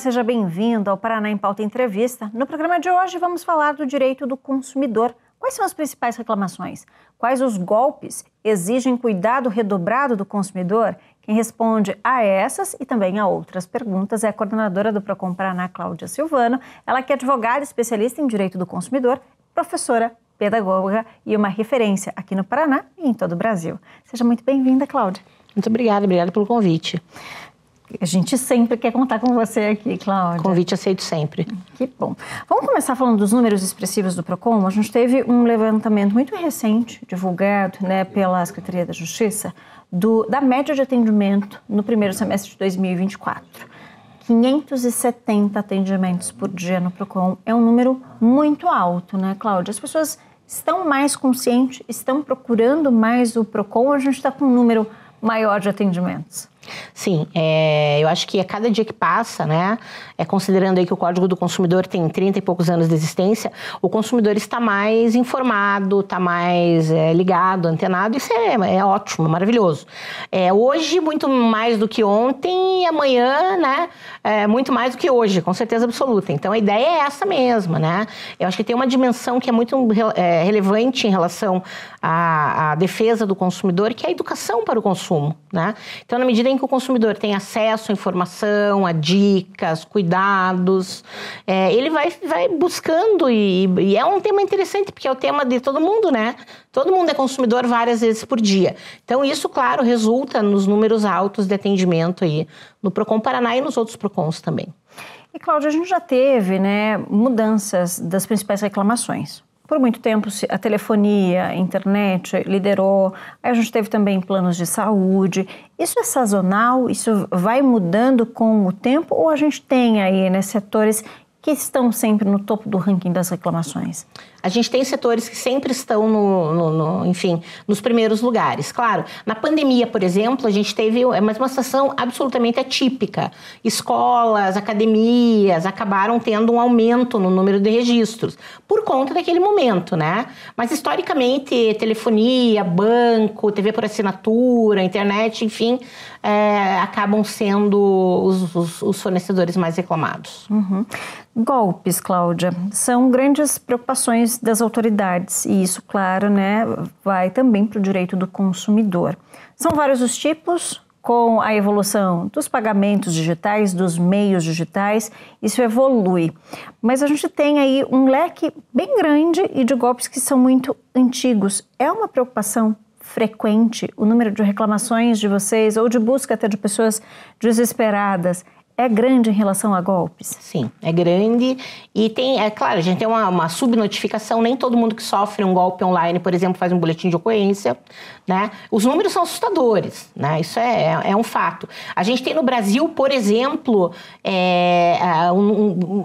seja bem-vindo ao Paraná em Pauta Entrevista. No programa de hoje vamos falar do direito do consumidor. Quais são as principais reclamações? Quais os golpes exigem cuidado redobrado do consumidor? Quem responde a essas e também a outras perguntas é a coordenadora do Procon Paraná, Cláudia Silvano. Ela que é advogada especialista em direito do consumidor, professora pedagoga e uma referência aqui no Paraná e em todo o Brasil. Seja muito bem-vinda, Cláudia. Muito obrigada, obrigada pelo convite. A gente sempre quer contar com você aqui, Cláudia. Convite aceito sempre. Que bom. Vamos começar falando dos números expressivos do PROCON. A gente teve um levantamento muito recente, divulgado né, pela Secretaria da Justiça, do, da média de atendimento no primeiro semestre de 2024. 570 atendimentos por dia no PROCON é um número muito alto, né, Cláudia? As pessoas estão mais conscientes, estão procurando mais o PROCON, a gente está com um número maior de atendimentos. Sim, é, eu acho que a cada dia que passa, né, é, considerando aí que o Código do Consumidor tem 30 e poucos anos de existência, o consumidor está mais informado, está mais é, ligado, antenado, isso é, é ótimo, maravilhoso. É, hoje, muito mais do que ontem e amanhã, né, é, muito mais do que hoje, com certeza absoluta. Então, a ideia é essa mesma, né? Eu acho que tem uma dimensão que é muito é, relevante em relação à, à defesa do consumidor, que é a educação para o consumo, né? Então, na medida bem que o consumidor tem acesso à informação, a dicas, cuidados, é, ele vai, vai buscando e, e é um tema interessante, porque é o tema de todo mundo, né? Todo mundo é consumidor várias vezes por dia. Então, isso, claro, resulta nos números altos de atendimento aí no Procon Paraná e nos outros Procons também. E, Cláudia, a gente já teve né, mudanças das principais reclamações. Por muito tempo, a telefonia, a internet liderou. Aí a gente teve também planos de saúde. Isso é sazonal? Isso vai mudando com o tempo? Ou a gente tem aí né, setores que estão sempre no topo do ranking das reclamações? A gente tem setores que sempre estão no, no, no, enfim, nos primeiros lugares. Claro, na pandemia, por exemplo, a gente teve é mais uma situação absolutamente atípica. Escolas, academias acabaram tendo um aumento no número de registros por conta daquele momento, né? Mas historicamente, telefonia, banco, TV por assinatura, internet, enfim, é, acabam sendo os, os, os, fornecedores mais reclamados. Uhum. Golpes, Cláudia, são grandes preocupações das autoridades, e isso, claro, né, vai também para o direito do consumidor. São vários os tipos, com a evolução dos pagamentos digitais, dos meios digitais, isso evolui. Mas a gente tem aí um leque bem grande e de golpes que são muito antigos. É uma preocupação frequente o número de reclamações de vocês ou de busca até de pessoas desesperadas é grande em relação a golpes? Sim, é grande. E tem, é claro, a gente tem uma, uma subnotificação, nem todo mundo que sofre um golpe online, por exemplo, faz um boletim de ocorrência, né? Os números são assustadores, né? Isso é, é, é um fato. A gente tem no Brasil, por exemplo, é, um, um, um,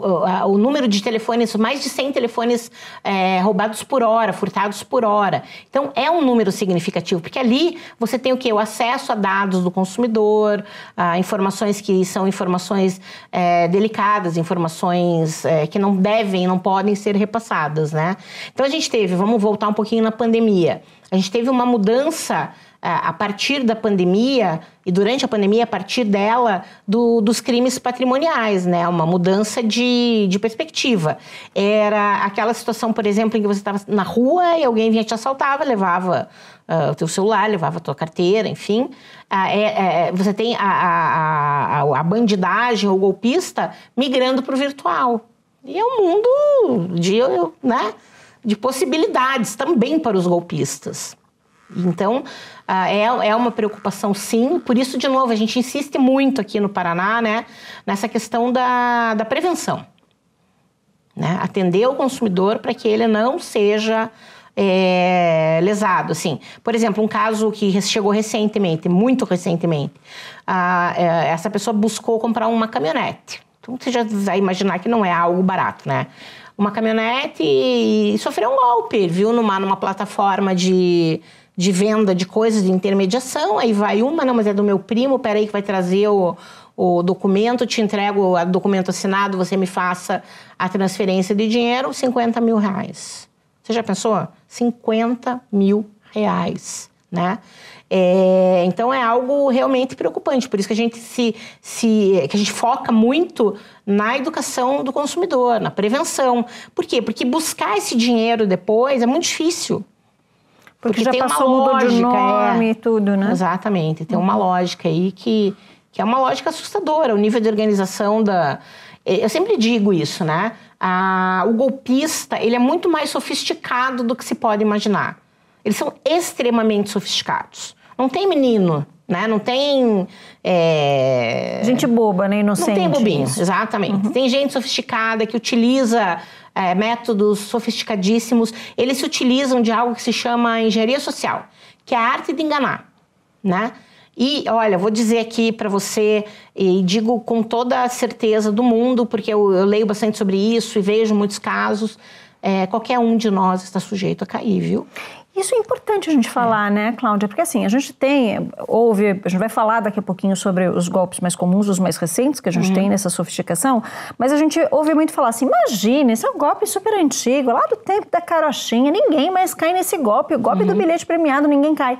o número de telefones, mais de 100 telefones é, roubados por hora, furtados por hora. Então, é um número significativo, porque ali você tem o que? O acesso a dados do consumidor, a informações que são informações informações é, delicadas, informações é, que não devem, não podem ser repassadas, né? Então a gente teve, vamos voltar um pouquinho na pandemia, a gente teve uma mudança é, a partir da pandemia e durante a pandemia, a partir dela, do, dos crimes patrimoniais, né? Uma mudança de, de perspectiva. Era aquela situação, por exemplo, em que você estava na rua e alguém vinha te assaltava, levava uh, o teu celular, levava a tua carteira, enfim. Ah, é, é, é, você tem a, a, a, a bandidagem ou golpista migrando para o virtual. E é um mundo de, né, de possibilidades também para os golpistas. Então, ah, é, é uma preocupação sim, por isso, de novo, a gente insiste muito aqui no Paraná, né, nessa questão da, da prevenção. Né? Atender o consumidor para que ele não seja é, lesado, assim. Por exemplo, um caso que chegou recentemente, muito recentemente. Ah, é, essa pessoa buscou comprar uma caminhonete. Então você já vai imaginar que não é algo barato, né? Uma caminhonete e sofreu um golpe, viu? Numa, numa plataforma de, de venda de coisas de intermediação. Aí vai uma, não, mas é do meu primo, peraí que vai trazer o, o documento, te entrego o documento assinado, você me faça a transferência de dinheiro, 50 mil reais. Você já pensou? 50 mil reais, né? É, então é algo realmente preocupante, por isso que a gente se, se que a gente foca muito na educação do consumidor, na prevenção. Por quê? Porque buscar esse dinheiro depois é muito difícil. Porque, porque já tem passou uma lógica, de é. nome é, e tudo, né? Exatamente, tem uhum. uma lógica aí que, que é uma lógica assustadora, o nível de organização da eu sempre digo isso, né? ah, o golpista, ele é muito mais sofisticado do que se pode imaginar. Eles são extremamente sofisticados. Não tem menino, né? Não tem. É... Gente boba, né? Inocente. Não tem bobinho, exatamente. Uhum. Tem gente sofisticada que utiliza é, métodos sofisticadíssimos. Eles se utilizam de algo que se chama engenharia social, que é a arte de enganar, né? E olha, vou dizer aqui para você, e digo com toda a certeza do mundo, porque eu, eu leio bastante sobre isso e vejo muitos casos. É, qualquer um de nós está sujeito a cair, viu? Isso é importante a gente falar, é. né, Cláudia? Porque assim, a gente tem, houve, a gente vai falar daqui a pouquinho sobre os golpes mais comuns, os mais recentes que a gente uhum. tem nessa sofisticação, mas a gente ouve muito falar assim: imagina, esse é um golpe super antigo, lá do tempo da carochinha, ninguém mais cai nesse golpe, o golpe uhum. do bilhete premiado, ninguém cai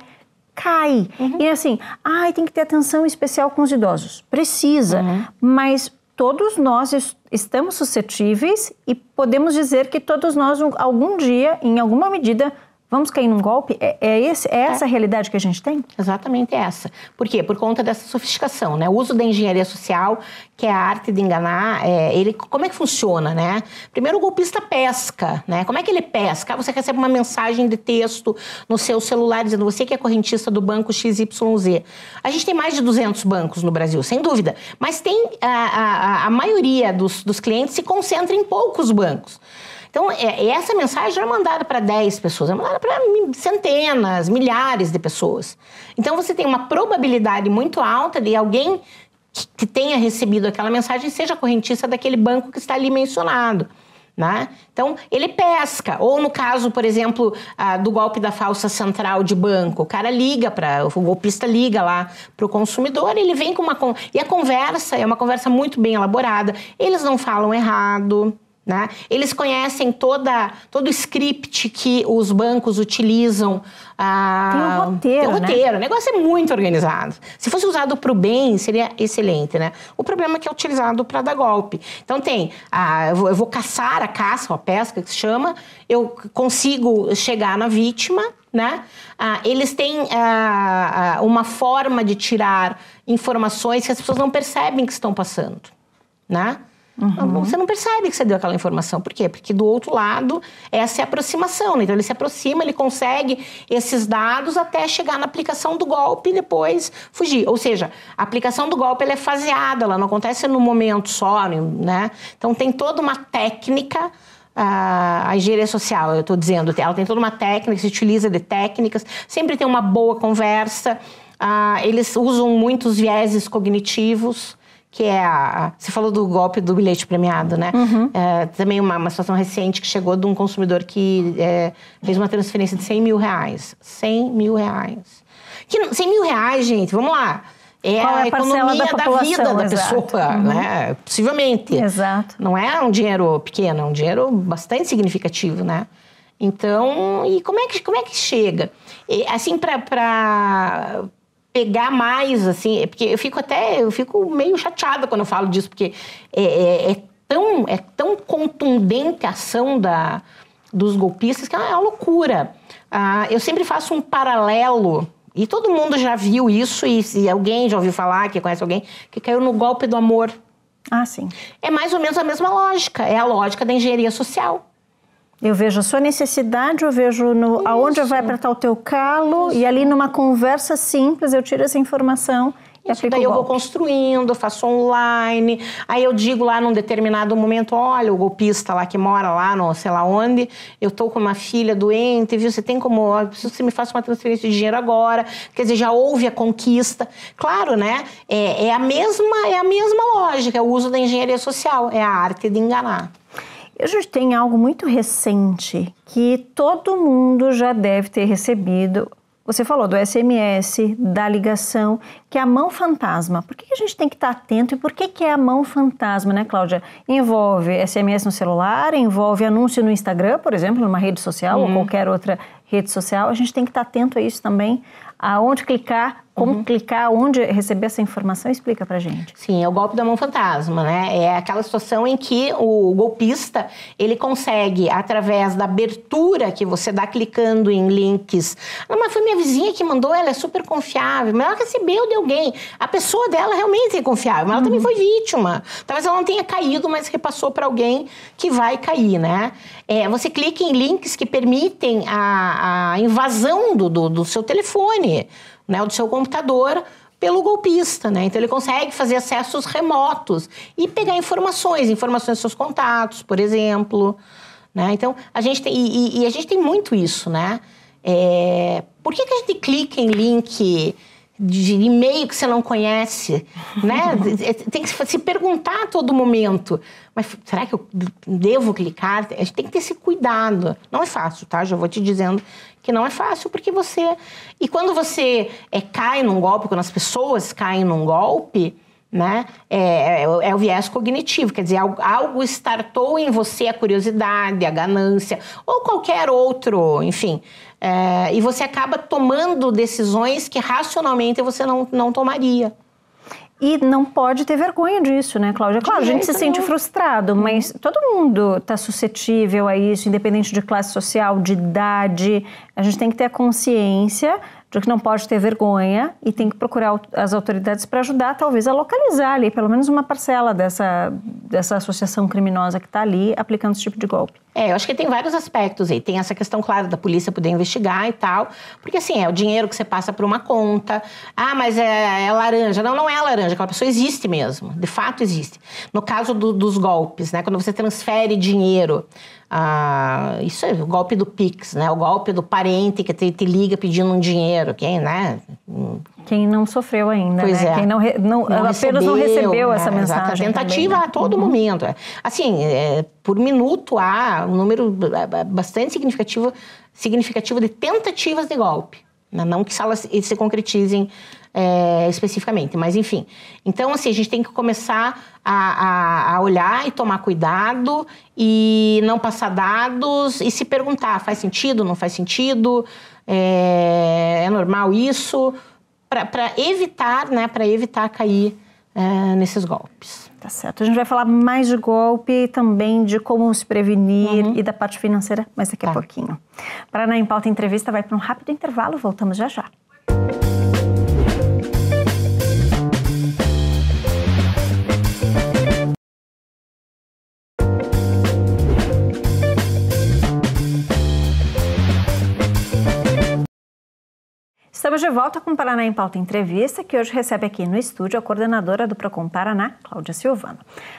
cai. Uhum. E assim, ai, tem que ter atenção especial com os idosos. Precisa, uhum. mas todos nós estamos suscetíveis e podemos dizer que todos nós, algum dia, em alguma medida, Vamos cair num golpe? É, é, esse, é essa é. a realidade que a gente tem? Exatamente essa. Por quê? Por conta dessa sofisticação, né? O uso da engenharia social, que é a arte de enganar, é, ele, como é que funciona, né? Primeiro, o golpista pesca, né? Como é que ele pesca? Ah, você recebe uma mensagem de texto no seu celular dizendo você que é correntista do banco XYZ. A gente tem mais de 200 bancos no Brasil, sem dúvida. Mas tem a, a, a maioria dos, dos clientes se concentra em poucos bancos. Então, é, essa mensagem é mandada para 10 pessoas, é mandada para centenas, milhares de pessoas. Então, você tem uma probabilidade muito alta de alguém que tenha recebido aquela mensagem seja correntista daquele banco que está ali mencionado. Né? Então, ele pesca. Ou no caso, por exemplo, ah, do golpe da falsa central de banco, o cara liga para. O golpista liga lá para o consumidor, ele vem com uma. E a conversa é uma conversa muito bem elaborada. Eles não falam errado. Né? Eles conhecem toda, todo o script que os bancos utilizam. Ah, tem um roteiro. Tem um né? roteiro. Né? O negócio é muito organizado. Se fosse usado para o bem, seria excelente. Né? O problema é que é utilizado para dar golpe. Então, tem: ah, eu, vou, eu vou caçar a caça, a pesca que se chama, eu consigo chegar na vítima. Né? Ah, eles têm ah, ah, uma forma de tirar informações que as pessoas não percebem que estão passando. Né? Uhum. Você não percebe que você deu aquela informação. Por quê? Porque do outro lado, essa é a aproximação. Né? Então, ele se aproxima, ele consegue esses dados até chegar na aplicação do golpe e depois fugir. Ou seja, a aplicação do golpe é faseada, ela não acontece no momento só. Né? né? Então, tem toda uma técnica ah, a, engenharia social, eu estou dizendo. Ela tem toda uma técnica, se utiliza de técnicas, sempre tem uma boa conversa. Ah, eles usam muitos vieses cognitivos que é a. Você falou do golpe do bilhete premiado, né? Uhum. É, também uma, uma, situação recente que chegou de um consumidor que é, fez uma transferência de 100 mil reais. 100 mil reais. Que, 100 mil reais, gente, vamos lá. É, é a, a economia da, da, vida da exato. pessoa, uhum. né? Possivelmente. Exato. Não é um dinheiro pequeno, é um dinheiro bastante significativo, né? Então, e como é que, como é que chega? E, assim, para pegar mais, assim, é porque eu fico até, eu fico meio chateada quando eu falo disso, porque é, é, é tão, é tão contundente a ação da, dos golpistas que é uma loucura. Ah, eu sempre faço um paralelo, e todo mundo já viu isso, e se alguém já ouviu falar, que conhece alguém, que caiu no golpe do amor. Ah, sim. É mais ou menos a mesma lógica, é a lógica da engenharia social. Eu vejo a sua necessidade, eu vejo no, aonde vai apertar o teu calo Isso. e ali numa conversa simples eu tiro essa informação isso daí eu vou construindo, faço online. Aí eu digo lá num determinado momento: olha, o golpista lá que mora lá, não sei lá onde, eu tô com uma filha doente, viu? Você tem como. preciso que você me faça uma transferência de dinheiro agora. Quer dizer, já houve a conquista. Claro, né? É, é a, mesma, é a mesma lógica, é o uso da engenharia social, é a arte de enganar. A gente tem algo muito recente que todo mundo já deve ter recebido. Você falou do SMS, da ligação, que é a mão fantasma. Por que a gente tem que estar atento e por que, que é a mão fantasma, né, Cláudia? Envolve SMS no celular, envolve anúncio no Instagram, por exemplo, numa rede social uhum. ou qualquer outra rede social. A gente tem que estar atento a isso também, aonde clicar, como uhum. clicar, onde receber essa informação, explica pra gente. Sim, é o golpe da mão fantasma, né? É aquela situação em que o golpista, ele consegue, através da abertura que você dá clicando em links, ah, mas foi minha vizinha que mandou, ela é super confiável, mas ela recebeu de alguém. A pessoa dela realmente é confiável, mas ela também uhum. foi vítima. Talvez ela não tenha caído, mas repassou para alguém que vai cair, né? É, você clica em links que permitem a, a invasão do, do, do seu telefone né, do seu computador pelo golpista, né? Então ele consegue fazer acessos remotos e pegar informações, informações dos seus contatos, por exemplo, né? Então a gente tem, e, e, a gente tem muito isso, né? É, por que, que a gente clica em link de e-mail que você não conhece, né? É, tem que se perguntar a todo momento, mas será que eu devo clicar? A gente tem que ter esse cuidado. Não é fácil, tá? Já vou te dizendo que não é fácil, porque você... E quando você é, cai num golpe, quando as pessoas caem num golpe, né? É, é, é, o é viés cognitivo, quer dizer, algo, algo startou em você a curiosidade, a ganância, ou qualquer outro, enfim, é, e você acaba tomando decisões que racionalmente você não, não tomaria. E não pode ter vergonha disso, né, Cláudia? Claro, a gente se sente frustrado, mas todo mundo está suscetível a isso, independente de classe social, de idade. A gente tem que ter a consciência de que não pode ter vergonha e tem que procurar as autoridades para ajudar, talvez, a localizar ali pelo menos uma parcela dessa, dessa associação criminosa que está ali aplicando esse tipo de golpe. É, eu acho que tem vários aspectos aí. Tem essa questão, claro, da polícia poder investigar e tal. Porque, assim, é o dinheiro que você passa por uma conta. Ah, mas é, é laranja. Não, não é laranja. Aquela pessoa existe mesmo. De fato, existe. No caso do, dos golpes, né? Quando você transfere dinheiro ah, isso é o golpe do Pix, né? O golpe do parente que te, te liga pedindo um dinheiro, quem, né? Hum quem não sofreu ainda, pois né? É. Quem não, não, não apenas recebeu, não recebeu né? essa mensagem. Exato. A tentativa tá também, né? a todo uhum. momento. É. Assim, é, por minuto há um número bastante significativo, significativo de tentativas de golpe. Né? Não que elas se concretizem é, especificamente, mas enfim. Então, assim, a gente tem que começar a, a, a, olhar e tomar cuidado e não passar dados e se perguntar: faz sentido, não faz sentido? É, é normal isso? para evitar, né, para evitar cair é, nesses golpes. Tá certo. A gente vai falar mais de golpe, também de como se prevenir uhum. e da parte financeira, mas daqui tá. a pouquinho. Paraná em Pauta Entrevista vai para um rápido intervalo, voltamos já já. Estamos de volta com o Paraná em Pauta Entrevista, que hoje recebe aqui no estúdio a coordenadora do PROCON Paraná, Cláudia Silvano.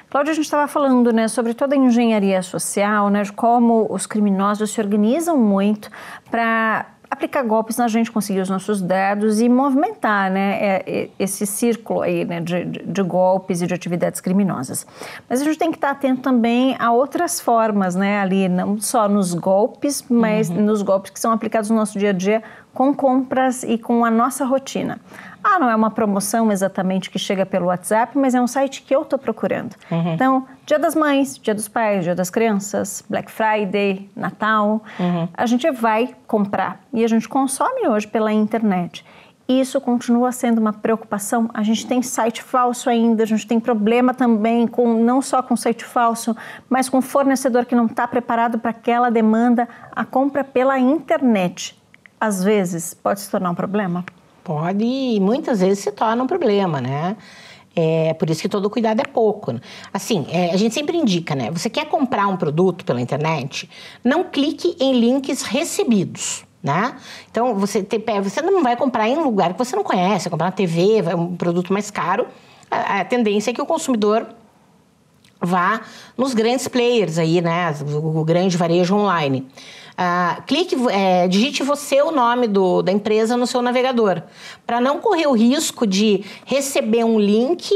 Cláudia, a gente estava falando né, sobre toda a engenharia social, né, de como os criminosos se organizam muito para aplicar golpes na gente, conseguir os nossos dados e movimentar né, é, é, esse círculo aí, né, de, de, golpes e de atividades criminosas. Mas a gente tem que estar atento também a outras formas né, ali, não só nos golpes, mas uhum. nos golpes que são aplicados no nosso dia a dia com compras e com a nossa rotina. Ah, não é uma promoção exatamente que chega pelo WhatsApp, mas é um site que eu estou procurando. Uhum. Então, Dia das Mães, Dia dos Pais, Dia das Crianças, Black Friday, Natal, uhum. a gente vai comprar e a gente consome hoje pela internet isso continua sendo uma preocupação. A gente tem site falso ainda, a gente tem problema também com não só com site falso, mas com fornecedor que não está preparado para aquela demanda. A compra pela internet, às vezes, pode se tornar um problema pode e muitas vezes se torna um problema, né? É por isso que todo cuidado é pouco. Né? Assim, é, a gente sempre indica, né? Você quer comprar um produto pela internet? Não clique em links recebidos. Né? Então, você, te, você não vai comprar em um lugar que você não conhece, vai comprar na TV, vai um produto mais caro. A, a tendência é que o consumidor vá nos grandes players aí, né? O grande varejo online. Ah, clique, é, digite você o nome do, da empresa no seu navegador, para não correr o risco de receber um link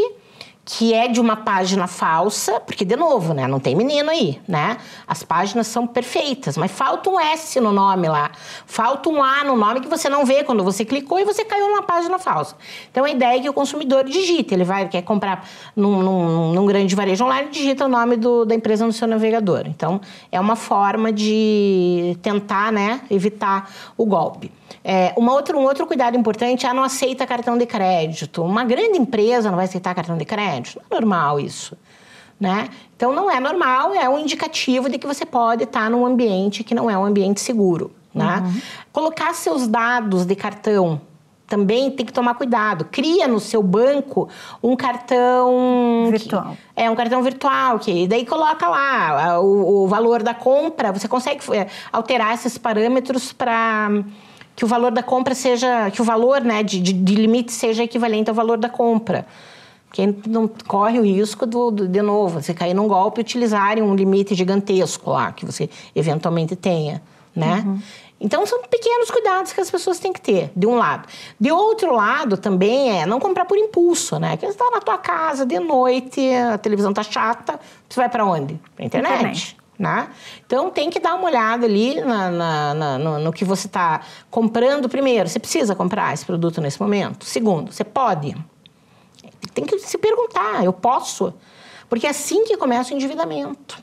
que é de uma página falsa, porque, de novo, né? Não tem menino aí, né? As páginas são perfeitas, mas falta um S no nome lá. Falta um A no nome que você não vê quando você clicou e você caiu numa página falsa. Então, a ideia é que o consumidor digite. Ele vai, quer comprar num, num, num grande varejo online, digita o nome do, da empresa no seu navegador. Então, é uma forma de tentar, né? Evitar o golpe. É, uma outra, um outro cuidado importante é ah, não aceita cartão de crédito. Uma grande empresa não vai aceitar cartão de crédito. Não é normal isso. Né? Então, não é normal, é um indicativo de que você pode estar tá num ambiente que não é um ambiente seguro. Né? Uhum. Colocar seus dados de cartão também tem que tomar cuidado. Cria no seu banco um cartão. Virtual. Que, é, um cartão virtual, que daí coloca lá ah, o, o valor da compra. Você consegue eh, alterar esses parâmetros para que o valor da compra seja, que o valor né, de, de, de limite seja equivalente ao valor da compra. Porque não corre o risco do, do, de novo, você cair num golpe e utilizarem um limite gigantesco lá, que você eventualmente tenha, né? Uhum. Então, são pequenos cuidados que as pessoas têm que ter, de um lado. De outro lado, também é não comprar por impulso, né? Que você está na tua casa de noite, a televisão tá chata, você vai para onde? Pra internet. internet. Né? Então tem que dar uma olhada ali na, na, na, no, no, que você está comprando. Primeiro, você precisa comprar esse produto nesse momento. Segundo, você pode. Tem que se perguntar, eu posso? Porque é assim que começa o endividamento.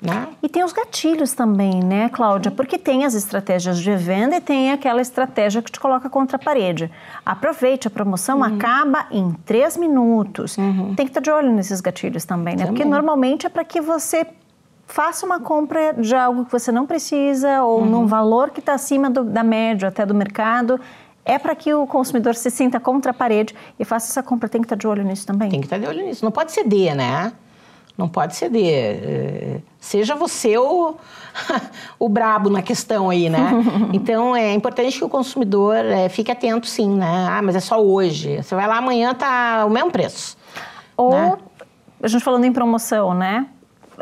Né? E tem os gatilhos também, né, Cláudia? Porque tem as estratégias de venda e tem aquela estratégia que te coloca contra a parede. Aproveite, a promoção uhum. acaba em três minutos. Uhum. Tem que estar de olho nesses gatilhos também, né? Também. Porque normalmente é para que você faça uma compra de algo que você não precisa ou uhum. num valor que está acima do, da média até do mercado. É para que o consumidor se sinta contra a parede e faça essa compra. Tem que estar tá de olho nisso também? Tem que estar tá de olho nisso. Não pode ceder, né? Não pode ceder. É, seja você o, o brabo na questão aí, né? então é importante que o consumidor é, fique atento, sim, né? Ah, mas é só hoje. Você vai lá amanhã, tá o mesmo preço. Ou, né? a gente falando em promoção, né?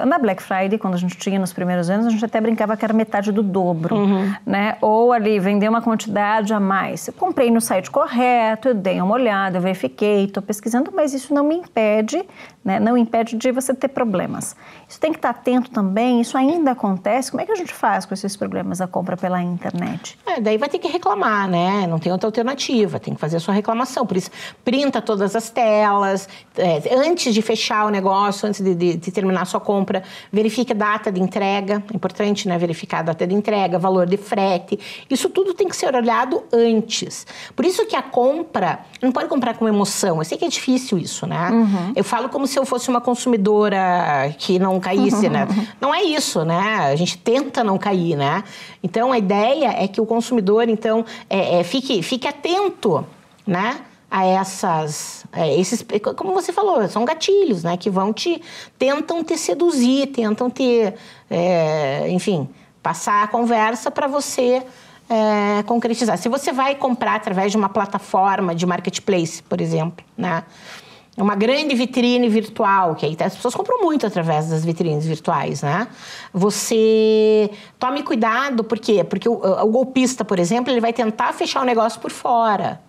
na Black Friday, quando a gente tinha nos primeiros anos, a gente até brincava que era metade do dobro, uhum. né? Ou ali, vender uma quantidade a mais. Eu comprei no site correto, eu dei uma olhada, eu verifiquei, estou pesquisando, mas isso não me impede, né? Não impede de você ter problemas. Isso tem que estar atento também, isso ainda acontece. Como é que a gente faz com esses problemas da compra pela internet? É, daí vai ter que reclamar, né? Não tem outra alternativa, tem que fazer a sua reclamação. Por isso, printa todas as telas, é, antes de fechar o negócio, antes de, de, de terminar a sua compra, compra, verifique a data de entrega, importante, né? Verificar a data de entrega, valor de frete. Isso tudo tem que ser olhado antes. Por isso que a compra, não pode comprar com emoção. Eu sei que é difícil isso, né? Uhum. Eu falo como se eu fosse uma consumidora que não caísse, né? uhum. né? Não é isso, né? A gente tenta não cair, né? Então a ideia é que o consumidor, então, é, é, fique, fique atento, né? a essas é, esses como você falou são gatilhos né que vão te tentam te seduzir tentam te é, enfim passar a conversa para você é, concretizar se você vai comprar através de uma plataforma de marketplace por exemplo né uma grande vitrine virtual, que aí as pessoas compram muito através das vitrines virtuais, né? Você tome cuidado, por quê? Porque o, o golpista, por exemplo, ele vai tentar fechar o negócio por fora.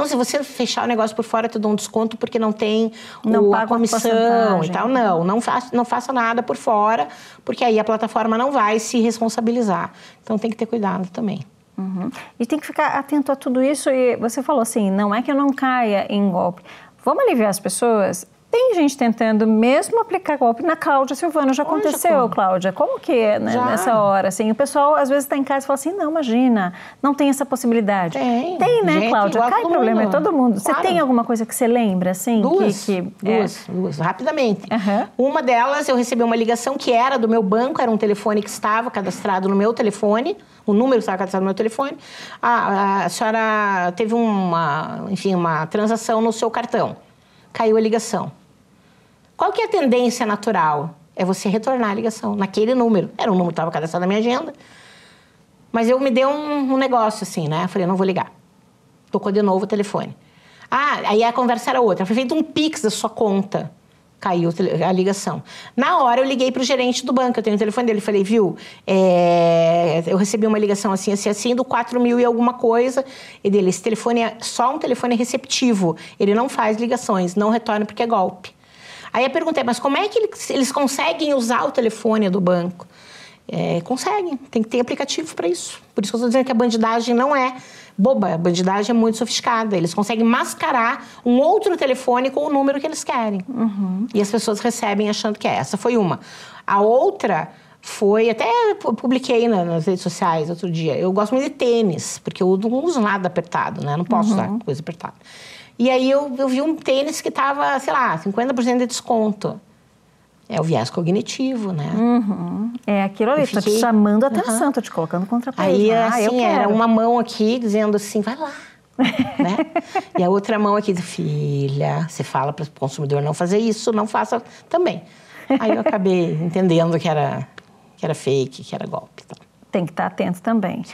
Não, se você fechar o negócio por fora, te dá um desconto porque não tem não o, a comissão a e tal. Não, não faça, não faça nada por fora, porque aí a plataforma não vai se responsabilizar. Então tem que ter cuidado também. Uhum. E tem que ficar atento a tudo isso. E você falou assim: não é que eu não caia em golpe. Vamos aliviar as pessoas tem gente tentando mesmo aplicar golpe na Cláudia Silvano. Já aconteceu, Olha, Cláudia? Como que é né, nessa hora? Assim, o pessoal às vezes está em casa e fala assim: não, imagina, não tem essa possibilidade. Tem, tem né, gente, Cláudia? Cai problema em todo mundo. Claro. Você tem alguma coisa que você lembra, assim? Duas, que, que duas, é... duas, rapidamente. Uhum. Uma delas, eu recebi uma ligação que era do meu banco, era um telefone que estava cadastrado no meu telefone, o número estava cadastrado no meu telefone. Ah, a senhora teve uma, enfim, uma transação no seu cartão. Caiu a ligação qual que é a tendência natural? É você retornar a ligação naquele número. Era um número que estava cadastrado na minha agenda. Mas eu me dei um, um negócio assim, né? Eu falei, não vou ligar. Tocou de novo o telefone. Ah, aí a conversa era outra. Foi feito um pix da sua conta. Caiu a ligação. Na hora eu liguei para o gerente do banco, eu tenho o telefone dele. Falei, viu, é... eu recebi uma ligação assim, assim, assim, do 4 mil e alguma coisa. E dele, esse telefone é só um telefone receptivo. Ele não faz ligações, não retorna porque é golpe. Aí eu perguntei, mas como é que eles conseguem usar o telefone do banco? É, conseguem, tem que ter aplicativo para isso. Por isso que eu estou dizendo que a bandidagem não é boba, a bandidagem é muito sofisticada. Eles conseguem mascarar um outro telefone com o número que eles querem. Uhum. E as pessoas recebem achando que é. Essa foi uma. A outra foi, até publiquei na, nas redes sociais outro dia. Eu gosto muito de tênis, porque eu não uso nada apertado, né? Eu não posso uhum. usar coisa apertada. E aí eu, eu vi um tênis que estava, sei lá, 50% de desconto. É o viés cognitivo, né? Uhum. É aquilo ali, está tá te chamando a atenção, uhum. te colocando contra a parede. Aí, né? ah, assim, era uma mão aqui dizendo assim, vai lá. né? E a outra mão aqui filha, você fala para o consumidor não fazer isso, não faça também. Aí eu acabei entendendo que era, que era fake, que era golpe. Tá? tem que estar atento também.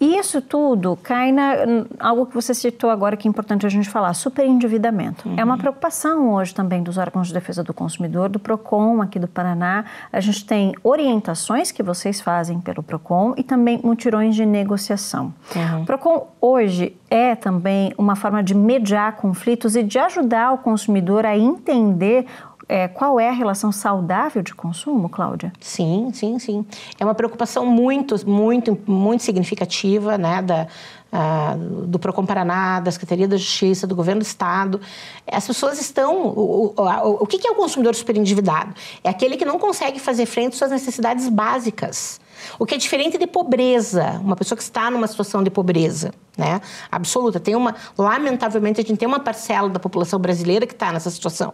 E isso tudo cai na algo que você citou agora que é importante a gente falar, superendividamento. Uhum. É uma uhum. preocupação hoje também dos órgãos de defesa do consumidor, do Procon aqui do Paraná. A gente tem orientações que vocês fazem pelo Procon e também mutirões de negociação. Uhum. O Procon hoje é também uma forma de mediar conflitos e de ajudar o consumidor a entender é, qual é a relação saudável de consumo, Cláudia? Sim, sim, sim. É uma preocupação muito, muito, muito significativa né, da, do Procon Paraná, da Secretaria da Justiça, do Governo do Estado. As pessoas estão. O, o, o, o que é o consumidor superendividado? É aquele que não consegue fazer frente às suas necessidades básicas. O que é diferente de pobreza, uma pessoa que está numa situação de pobreza, né? Absoluta. Tem uma, lamentavelmente, a gente tem uma parcela da população brasileira que está nessa situação.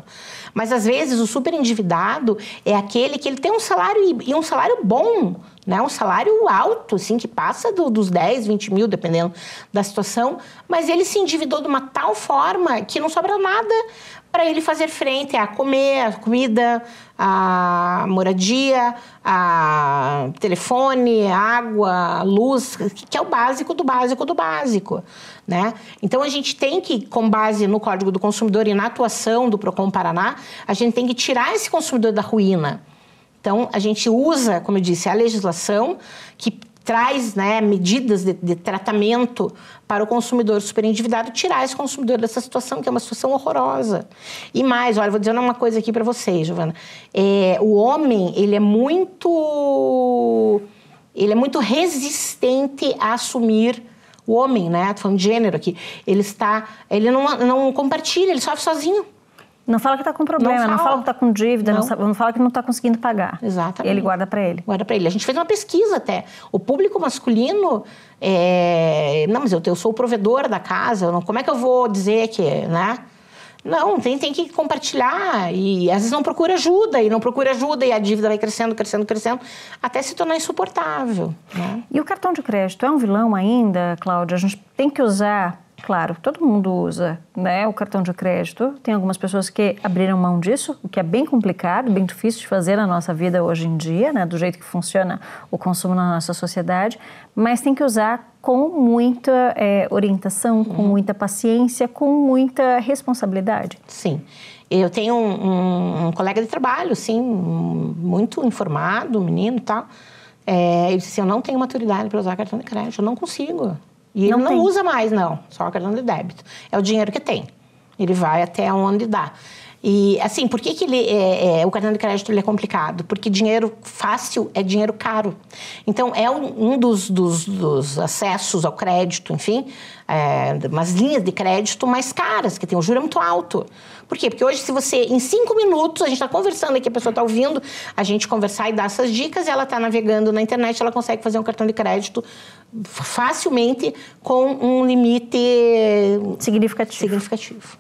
Mas às vezes o super endividado é aquele que ele tem um salário e, um salário bom, né? Um salário alto, assim, que passa do, dos 10, 20 mil, dependendo da situação, mas ele se endividou de uma tal forma que não sobra nada para ele fazer frente a comer, a comida, a moradia, a telefone, a água, a luz, que é o básico do básico do básico, né? Então a gente tem que, com base no Código do Consumidor e na atuação do Procon Paraná, a gente tem que tirar esse consumidor da ruína. Então, a gente usa, como eu disse, a legislação que traz né, medidas de, de, tratamento para o consumidor endividado tirar esse consumidor dessa situação, que é uma situação horrorosa. E mais, olha, vou dizer uma coisa aqui para vocês, Giovana. É, o homem, ele é muito... Ele é muito resistente a assumir o homem, né? Estou falando de gênero aqui. Ele está... Ele não, não compartilha, ele sofre sozinho. Não fala que está com problema, não fala, não fala que está com dívida, não. não. fala que não está conseguindo pagar. Exatamente. Ele guarda para ele. Guarda para ele. A gente fez uma pesquisa até. O público masculino é... Não, mas eu, eu sou o provedor da casa, não, como é que eu vou dizer que, né? Não, tem, tem que compartilhar e às vezes não procura ajuda e não procura ajuda e a dívida vai crescendo, crescendo, crescendo até se tornar insuportável. Né? E o cartão de crédito é um vilão ainda, Cláudia? A gente tem que usar Claro, todo mundo usa né, o cartão de crédito. Tem algumas pessoas que abriram mão disso, o que é bem complicado, bem difícil de fazer na nossa vida hoje em dia, né, do jeito que funciona o consumo na nossa sociedade. Mas tem que usar com muita é, orientação, com hum. muita paciência, com muita responsabilidade. Sim. Eu tenho um, um, um colega de trabalho, sim, muito informado, um menino e tal. É, ele disse assim, eu não tenho maturidade para usar cartão de crédito, eu não consigo. E não ele não usa mais, não. Só cartão de débito. É o dinheiro que tem. Ele vai até onde dá. E assim, por que, que ele, é, é, o cartão de crédito ele é complicado? Porque dinheiro fácil é dinheiro caro. Então, é um, um dos, dos, dos, acessos ao crédito, enfim, é, umas linhas de crédito mais caras, que tem o um juro muito alto. Por quê? Porque hoje, se você, em cinco minutos, a gente está conversando aqui, a pessoa está ouvindo, a gente conversar e dar essas dicas, ela está navegando na internet, ela consegue fazer um cartão de crédito facilmente com um limite significativo. significativo.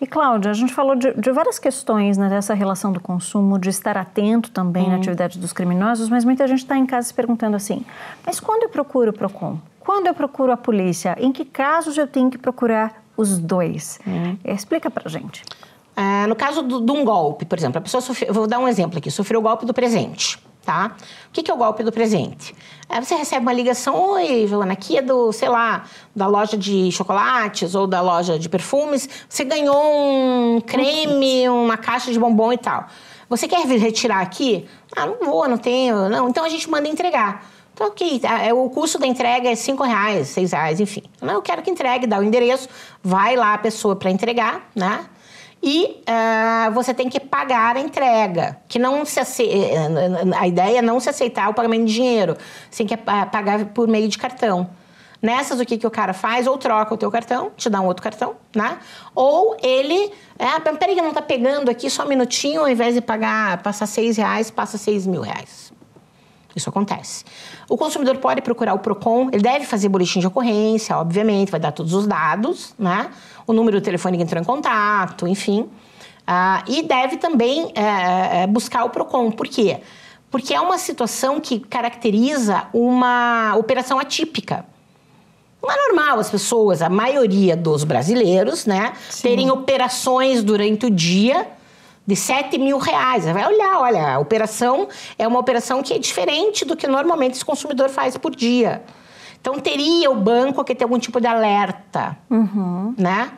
E Cláudia, a gente falou de, de várias questões né, dessa relação do consumo, de estar atento também hum. na uhum. atividade dos criminosos, mas muita gente está em casa se perguntando assim: mas quando eu procuro o Procon? Quando eu procuro a polícia? Em que casos eu tenho que procurar os dois? Hum. Explica pra gente. É, no caso de um golpe, por exemplo, a pessoa sofreu, vou dar um exemplo aqui, sofreu o golpe do presente tá? O que, que é o golpe do presente? você recebe uma ligação, oi, Joana, aqui é do, sei lá, da loja de chocolates ou da loja de perfumes, você ganhou um creme, uma caixa de bombom e tal. Você quer vir retirar aqui? Ah, não vou, não tenho, não. Então a gente manda entregar. Então, ok, tá, é, o custo da entrega é cinco reais, seis reais, enfim. Não, eu quero que entregue, dá o endereço, vai lá a pessoa para entregar, né? e uh, você tem que pagar a entrega, que não se ace... Eh, eh, a ideia é não se aceitar o pagamento de dinheiro, você tem que ah, pagar por meio de cartão. Nessas, o que, que o cara faz? Ou troca o teu cartão, te dá um outro cartão, né? Ou ele... Ah, peraí que não tá pegando aqui, só um minutinho, ao invés de pagar, passar seis reais, passa seis mil reais. Isso acontece. O consumidor pode procurar o PROCON, ele deve fazer boletim de ocorrência, obviamente, vai dar todos os dados, né? O número do telefone que entrou em contato, enfim. Ah, e deve também é, buscar o PROCON. Por quê? Porque é uma situação que caracteriza uma operação atípica. Não é normal as pessoas, a maioria dos brasileiros, né, Sim. terem operações durante o dia de 7 mil reais. Vai olhar, olha, a operação é uma operação que é diferente do que normalmente esse consumidor faz por dia. Então teria o banco que ter algum tipo de alerta, uhum. né?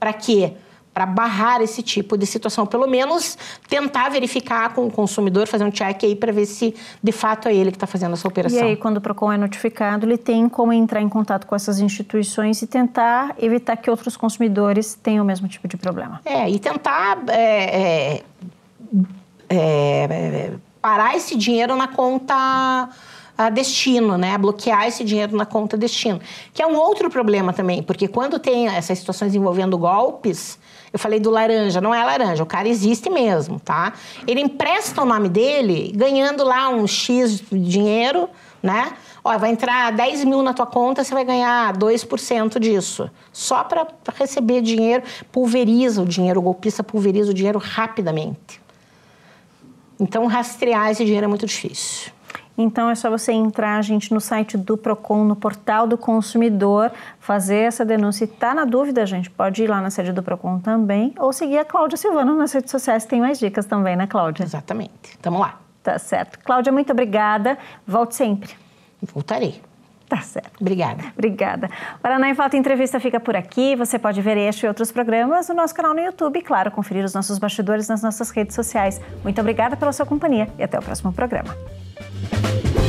Para quê? para barrar esse tipo de situação, pelo menos tentar verificar com o consumidor, fazer um check aí para ver se de fato é ele que está fazendo essa operação. E aí, quando o Procon é notificado, ele tem como entrar em contato com essas instituições e tentar evitar que outros consumidores tenham o mesmo tipo de problema. É e tentar é, é, é parar esse dinheiro na conta ah, destino, né? Bloquear esse dinheiro na conta destino. Que é um outro problema também, porque quando tem essas situações envolvendo golpes, eu falei do laranja, não é laranja, o cara existe mesmo, tá? Ele empresta o nome dele, ganhando lá um X de dinheiro, né? Olha, vai entrar 10 mil na tua conta, você vai ganhar 2% disso. Só para receber dinheiro, pulveriza o dinheiro, o golpista pulveriza o dinheiro rapidamente. Então, rastrear esse dinheiro é muito difícil. Então é só você entrar, gente, no site do Procon, no portal do consumidor, fazer essa denúncia. Está na dúvida, gente, pode ir lá na sede do Procon também ou seguir a Cláudia Silvano nas redes sociais, tem mais dicas também, né, Cláudia? Exatamente. Tamo lá. Tá certo. Cláudia, muito obrigada. Volte sempre. Voltarei. Tá certo. Obrigada. Obrigada. Paraná em Falta Entrevista fica por aqui. Você pode ver este e outros programas no nosso canal no YouTube e, claro, conferir os nossos bastidores nas nossas redes sociais. Muito obrigada pela sua companhia e até o próximo programa. Thank you.